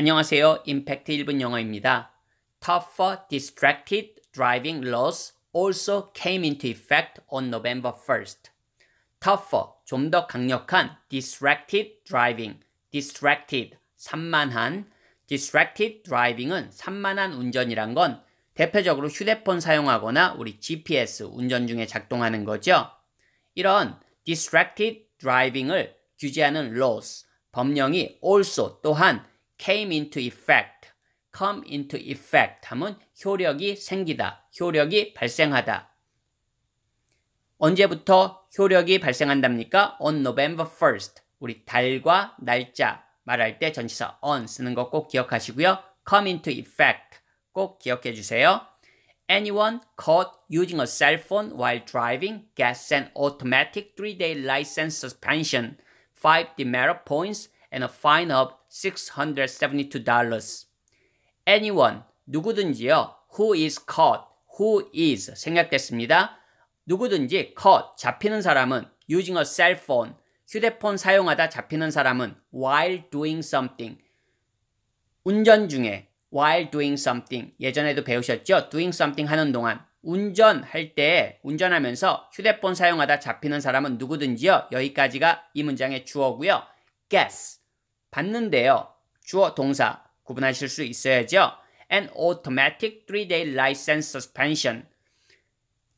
안녕하세요. 임팩트 1분 영어입니다. Tougher distracted driving laws also came into effect on November 1st. Tougher, 좀 더 강력한 distracted driving, distracted, 산만한, distracted driving은 산만한 운전이란 건 대표적으로 휴대폰 사용하거나 우리 GPS 운전 중에 작동하는 거죠. 이런 distracted driving을 규제하는 laws, 법령이 also 또한 came into effect, come into effect 하면 효력이 생기다, 효력이 발생하다. 언제부터 효력이 발생한답니까? On November 1st. 우리 달과 날짜 말할 때 전치사 on 쓰는 거 꼭 기억하시고요. come into effect 꼭 기억해 주세요. Anyone caught using a cell phone while driving gets an automatic 3-day license suspension, 5 demerit points, and a fine of $672. anyone, 누구든지요. who is caught, who is 생략됐습니다. 누구든지 caught, 잡히는 사람은 using a cell phone, 휴대폰 사용하다 잡히는 사람은 while doing something, 운전 중에 while doing something, 예전에도 배우셨죠? doing something 하는 동안 운전할 때 운전하면서 휴대폰 사용하다 잡히는 사람은 누구든지요. 여기까지가 이 문장의 주어고요. guess 받는데요. 주어 동사 구분하실 수 있어야죠. An automatic 3-day license suspension.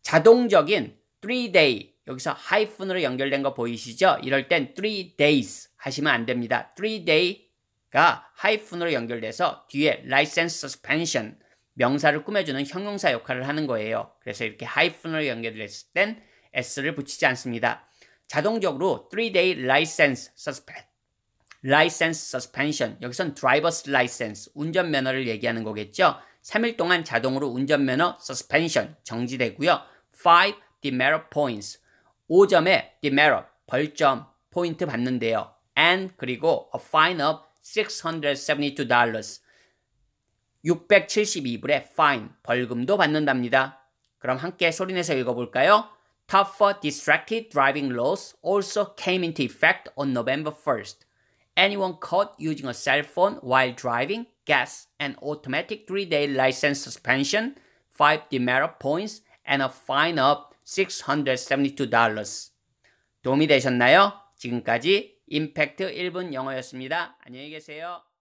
자동적인 3-day. 여기서 하이픈으로 연결된 거 보이시죠? 이럴 땐 3days 하시면 안 됩니다. 3day가 하이픈으로 연결돼서 뒤에 license suspension 명사를 꾸며주는 형용사 역할을 하는 거예요. 그래서 이렇게 하이픈으로 연결됐을 땐 s를 붙이지 않습니다. 자동적으로 3-day license suspension license suspension. 여기선 driver's license. 운전면허를 얘기하는 거겠죠. 3일 동안 자동으로 운전면허 suspension. 정지되고요. 5 demerit points 5점의 demerit 벌점 포인트 받는데요. and 그리고 a fine of 672 dollars 672불의 fine 벌금도 받는답니다. 그럼 함께 소리내서 읽어볼까요? Tougher distracted driving laws also came into effect on November 1st. Anyone caught using a cell phone while driving gets an automatic 3-day license suspension, 5 demerit points, and a fine of $672. 도움이 되셨나요? 지금까지 임팩트 1분 영어였습니다. 안녕히 계세요.